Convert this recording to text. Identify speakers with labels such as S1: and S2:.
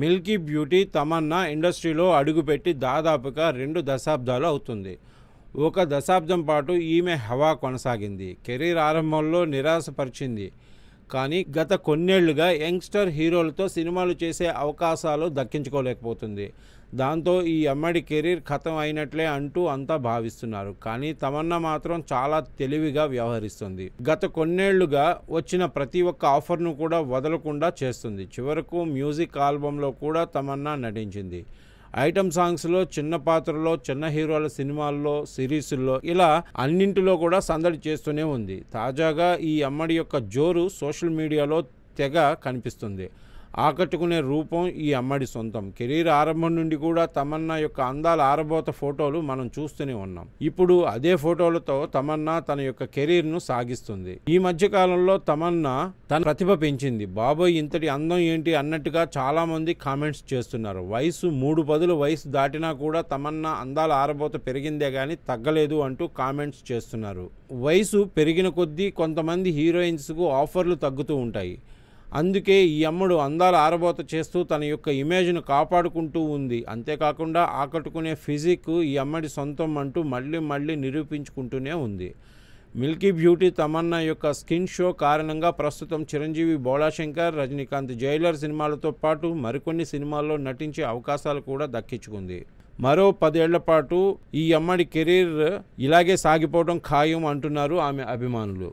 S1: Milky beauty Tamannaah ఇండస్ట్రీలో అడుగుపెట్టి దాదాపుగా రెండు దశాబ్దాలు అవుతుంది ఒక దశాబ్దం పాటు ఈమె హవా కొనసాగింది కెరీర్ ఆరంభంలో నిరాశపరిచింది కానీ గత కొన్నేళ్లుగా యంగ్స్టర్ హీరోలతో సినిమాలు చేసే అవకాశాలు దక్కించుకోలేకపోతుంది దాంతో ఈ అమ్మడి కెరీర్ ఖతం అయినట్లే అంటూ అంతా భావిస్తున్నారు కానీ తమన్నా మాత్రం చాలా తెలివిగా వ్యవహరిస్తుంది గత కొన్నేళ్లుగా వచ్చిన ప్రతి ఒక్క ఆఫర్ను కూడా వదలకుండా చేస్తుంది చివరకు మ్యూజిక్ ఆల్బంలో కూడా తమన్నా నటించింది ఐటమ్ సాంగ్స్లో చిన్న పాత్రలో చిన్న హీరోల సినిమాల్లో సిరీస్ల్లో ఇలా అన్నింటిలో కూడా సందడి చేస్తూనే ఉంది తాజాగా ఈ అమ్మడి యొక్క జోరు సోషల్ మీడియాలో తెగ కనిపిస్తుంది ఆకట్టుకునే రూపం ఈ అమ్మడి సొంతం కెరీర్ ఆరంభం నుండి కూడా తమన్నా యొక్క అందాల ఆరబోత ఫోటోలు మనం చూస్తూనే ఉన్నాం ఇప్పుడు అదే ఫోటోలతో తమన్నా తన యొక్క కెరీర్ను సాగిస్తుంది ఈ మధ్య కాలంలో తమన్నా తన ప్రతిభ పెంచింది బాబోయ్ ఇంతటి అందం ఏంటి అన్నట్టుగా చాలామంది కామెంట్స్ చేస్తున్నారు వయసు మూడు పదుల వయసు దాటినా కూడా తమన్నా అందాల ఆరబోత పెరిగిందే కానీ తగ్గలేదు అంటూ కామెంట్స్ చేస్తున్నారు వయసు పెరిగిన కొద్దీ కొంతమంది హీరోయిన్స్కు ఆఫర్లు తగ్గుతూ ఉంటాయి అందుకే ఈ అమ్మడు అందాల ఆరబోత చేస్తూ తన యొక్క ఇమేజ్ను కాపాడుకుంటూ ఉంది అంతేకాకుండా ఆకట్టుకునే ఫిజిక్ ఈ అమ్మడి సొంతం అంటూ మళ్ళీ మళ్ళీ నిరూపించుకుంటూనే ఉంది మిల్కీ బ్యూటీ తమన్నా యొక్క స్కిన్ షో కారణంగా ప్రస్తుతం చిరంజీవి బోళాశంకర్ రజనీకాంత్ జైలర్ సినిమాలతో పాటు మరికొన్ని సినిమాల్లో నటించే అవకాశాలు కూడా దక్కించుకుంది మరో పదేళ్ల పాటు ఈ అమ్మడి కెరీర్ ఇలాగే సాగిపోవడం ఖాయం అంటున్నారు ఆమె అభిమానులు